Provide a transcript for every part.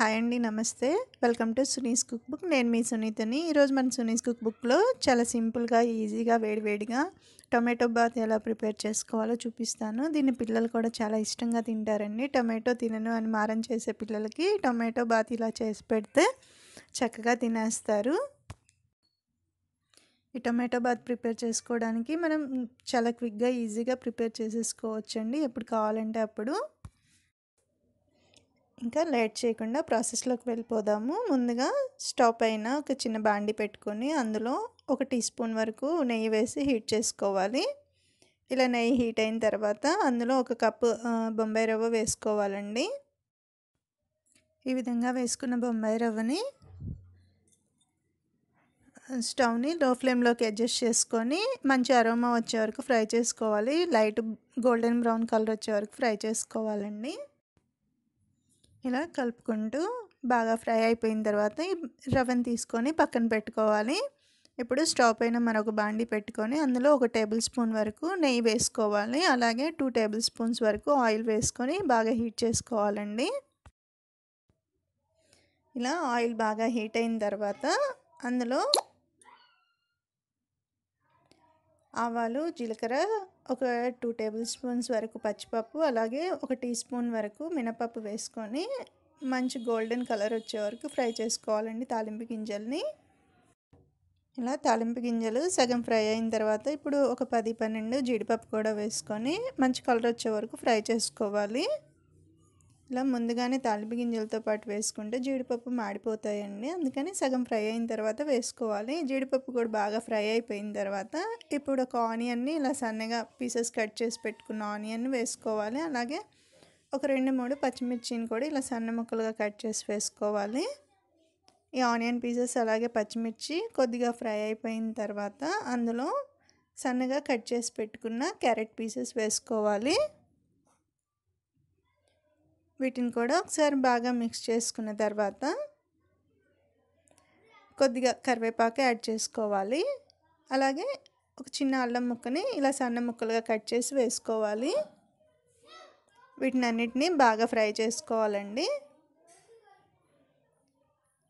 hi అండి నమస్తే welcome to Sunee's cook book నేను మీ సునీతని ఈరోజు మన సునీస్ కుక్ బుక్లో చాలా సింపుల్గా ఈజీగా వేడివేడిగా టొమాటో బాత్ ఎలా ప్రిపేర్ చేసుకోవాలో చూపిస్తాను దీన్ని పిల్లలు కూడా చాలా ఇష్టంగా తింటారండి టొమాటో తినను అని మారం చేసే పిల్లలకి టొమాటో బాత్ ఇలా చేసి పెడితే చక్కగా తినేస్తారు ఈ టొమాటో బాత్ ప్రిపేర్ చేసుకోవడానికి మనం చాలా క్విక్గా ఈజీగా ప్రిపేర్ చేసేసుకోవచ్చండి ఎప్పుడు కావాలంటే అప్పుడు ఇంకా లేట్ చేయకుండా ప్రాసెస్లోకి వెళ్ళిపోదాము ముందుగా స్టవ్ పైన ఒక చిన్న బాండి పెట్టుకొని అందులో ఒక టీ స్పూన్ వరకు నెయ్యి వేసి హీట్ చేసుకోవాలి ఇలా నెయ్యి హీట్ అయిన తర్వాత అందులో ఒక కప్పు బొంబాయి రవ్వ వేసుకోవాలండి ఈ విధంగా వేసుకున్న బొంబాయి రవ్వని స్టవ్ని లో ఫ్లేమ్లోకి అడ్జస్ట్ చేసుకొని మంచి అరోమా వచ్చే వరకు ఫ్రై చేసుకోవాలి లైట్ గోల్డెన్ బ్రౌన్ కలర్ వచ్చే వరకు ఫ్రై చేసుకోవాలండి ఇలా కలుపుకుంటూ బాగా ఫ్రై అయిపోయిన తర్వాత రవ్వను తీసుకొని పక్కన పెట్టుకోవాలి ఇప్పుడు స్టవ్ అయినా మరొక బాండి పెట్టుకొని అందులో ఒక టేబుల్ స్పూన్ వరకు నెయ్యి వేసుకోవాలి అలాగే టూ టేబుల్ స్పూన్స్ వరకు ఆయిల్ వేసుకొని బాగా హీట్ చేసుకోవాలండి ఇలా ఆయిల్ బాగా హీట్ అయిన తర్వాత అందులో ఆవాలు జీలకర్ర ఒక టూ టేబుల్ స్పూన్స్ వరకు పచ్చిపప్పు అలాగే ఒక టీ స్పూన్ వరకు మినపప్పు వేసుకొని మంచి గోల్డెన్ కలర్ వచ్చే వరకు ఫ్రై చేసుకోవాలండి తాలింపు గింజల్ని ఇలా తాలింపు గింజలు సగం ఫ్రై అయిన తర్వాత ఇప్పుడు ఒక పది పన్నెండు జీడిపప్పు కూడా వేసుకొని మంచి కలర్ వచ్చే వరకు ఫ్రై చేసుకోవాలి ఇలా ముందుగానే తాలింపు గింజలతో పాటు వేసుకుంటే జీడిపప్పు మాడిపోతాయండి అందుకని సగం ఫ్రై అయిన తర్వాత వేసుకోవాలి జీడిపప్పు కూడా బాగా ఫ్రై అయిపోయిన తర్వాత ఇప్పుడు ఒక ఆనియన్ని ఇలా సన్నగా పీసెస్ కట్ చేసి పెట్టుకున్న ఆనియన్ని వేసుకోవాలి అలాగే ఒక రెండు మూడు పచ్చిమిర్చిని కూడా ఇలా సన్న ముక్కలుగా కట్ చేసి వేసుకోవాలి ఈ ఆనియన్ పీసెస్ అలాగే పచ్చిమిర్చి కొద్దిగా ఫ్రై అయిపోయిన తర్వాత అందులో సన్నగా కట్ చేసి పెట్టుకున్న క్యారెట్ పీసెస్ వేసుకోవాలి వీటిని కూడా ఒకసారి బాగా మిక్స్ చేసుకున్న తర్వాత కొద్దిగా కరివేపాకు యాడ్ చేసుకోవాలి అలాగే ఒక చిన్న అల్లం ముక్కని ఇలా సన్న ముక్కలుగా కట్ చేసి వేసుకోవాలి వీటిని అన్నిటినీ బాగా ఫ్రై చేసుకోవాలండి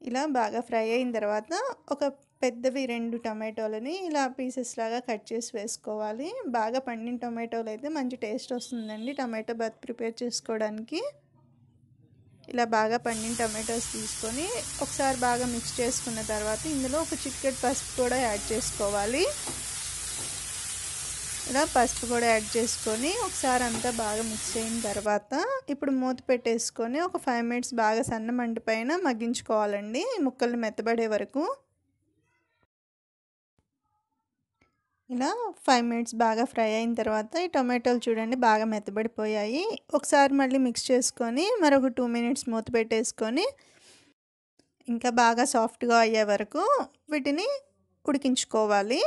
ఇలా బాగా ఫ్రై అయిన తర్వాత ఒక పెద్దవి రెండు టమాటోలని ఇలా పీసెస్ లాగా కట్ చేసి వేసుకోవాలి బాగా పండిన టమాటోలు అయితే మంచి టేస్ట్ వస్తుందండి టమాటో బాత్ ప్రిపేర్ చేసుకోవడానికి ఇలా బాగా పండిన టమాటోస్ తీసుకొని ఒకసారి బాగా మిక్స్ చేసుకున్న తర్వాత ఇందులో ఒక చిక్కటి పసుపు కూడా యాడ్ చేసుకోవాలి ఇలా పసుపు కూడా యాడ్ చేసుకొని ఒకసారి అంతా బాగా మిక్స్ అయిన తర్వాత ఇప్పుడు మూత పెట్టేసుకొని ఒక ఫైవ్ మినిట్స్ బాగా సన్న మంట పైన మగ్గించుకోవాలండి ముక్కలు మెత్తబడే వరకు ఇలా ఫైవ్ మినిట్స్ బాగా ఫ్రై అయిన తర్వాత ఈ టొమాటోలు చూడండి బాగా మెత్తబడిపోయాయి ఒకసారి మళ్ళీ మిక్స్ చేసుకొని మరొక టూ మినిట్స్ మూత పెట్టేసుకొని ఇంకా బాగా సాఫ్ట్గా అయ్యే వరకు వీటిని ఉడికించుకోవాలి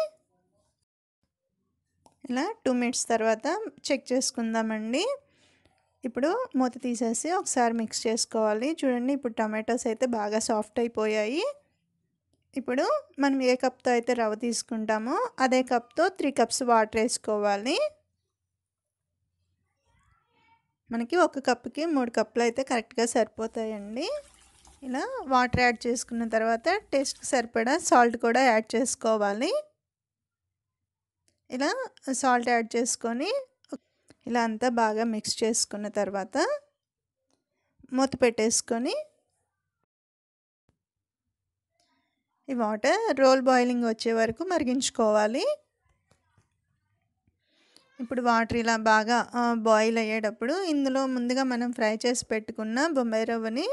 ఇలా టూ మినిట్స్ తర్వాత చెక్ చేసుకుందామండి ఇప్పుడు మూత తీసేసి ఒకసారి మిక్స్ చేసుకోవాలి చూడండి ఇప్పుడు టమాటోస్ అయితే బాగా సాఫ్ట్ అయిపోయాయి ఇప్పుడు మనం ఏ కప్తో అయితే రవ్వ తీసుకుంటామో అదే కప్తో త్రీ కప్స్ వాటర్ వేసుకోవాలి మనకి ఒక కప్కి మూడు కప్పులు అయితే కరెక్ట్గా సరిపోతాయండి ఇలా వాటర్ యాడ్ చేసుకున్న తర్వాత టేస్ట్కి సరిపడా సాల్ట్ కూడా యాడ్ చేసుకోవాలి ఇలా సాల్ట్ యాడ్ చేసుకొని ఇలా అంతా బాగా మిక్స్ చేసుకున్న తర్వాత మూత పెట్టేసుకొని ఈ వాటర్ రోల్ బాయిలింగ్ వచ్చే వరకు మరిగించుకోవాలి ఇప్పుడు వాటర్ ఇలా బాగా బాయిల్ అయ్యేటప్పుడు ఇందులో ముందుగా మనం ఫ్రై చేసి పెట్టుకున్న బొంబాయి రవ్వని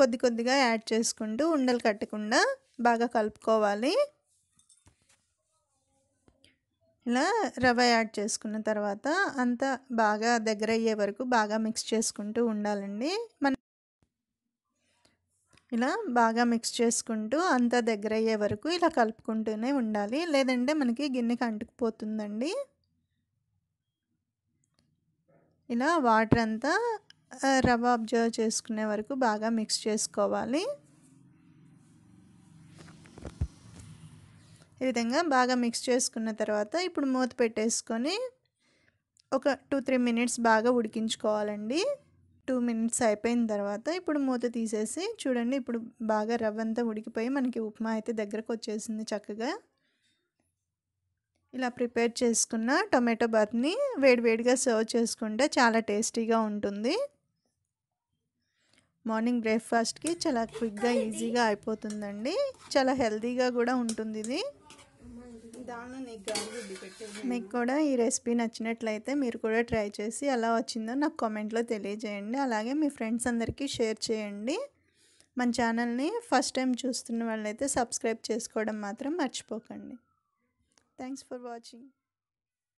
కొద్ది కొద్దిగా యాడ్ చేసుకుంటూ ఉండలు కట్టకుండా బాగా కలుపుకోవాలి ఇలా రవ్వ యాడ్ చేసుకున్న తర్వాత అంతా బాగా దగ్గర అయ్యే వరకు బాగా మిక్స్ చేసుకుంటూ ఉండాలండి మన ఇలా బాగా మిక్స్ చేసుకుంటూ అంతా దగ్గర అయ్యే వరకు ఇలా కలుపుకుంటూనే ఉండాలి లేదంటే మనకి గిన్నెకి అంటుకుపోతుందండి ఇలా వాటర్ అంతా రవ్వ అబ్జర్వ్ చేసుకునే వరకు బాగా మిక్స్ చేసుకోవాలి ఈ విధంగా బాగా మిక్స్ చేసుకున్న తర్వాత ఇప్పుడు మూత పెట్టేసుకొని ఒక టూ త్రీ మినిట్స్ బాగా ఉడికించుకోవాలండి టూ మినిట్స్ అయిపోయిన తర్వాత ఇప్పుడు మూత తీసేసి చూడండి ఇప్పుడు బాగా రవ్వంతా ఉడికిపోయి మనకి ఉప్మా అయితే దగ్గరకు వచ్చేసింది చక్కగా ఇలా ప్రిపేర్ చేసుకున్న టొమాటో బాత్ని వేడివేడిగా సర్వ్ చేసుకుంటే చాలా టేస్టీగా ఉంటుంది మార్నింగ్ బ్రేక్ఫాస్ట్కి చాలా క్విక్గా ఈజీగా అయిపోతుందండి చాలా హెల్తీగా కూడా ఉంటుంది ఇది దానిలో నీకు మీకు కూడా ఈ రెసిపీ నచ్చినట్లయితే మీరు కూడా ట్రై చేసి ఎలా వచ్చిందో నాకు కామెంట్లో తెలియజేయండి అలాగే మీ ఫ్రెండ్స్ అందరికీ షేర్ చేయండి మన ఛానల్ని ఫస్ట్ టైం చూస్తున్న వాళ్ళైతే సబ్స్క్రైబ్ చేసుకోవడం మాత్రం మర్చిపోకండి థ్యాంక్స్ ఫర్ వాచింగ్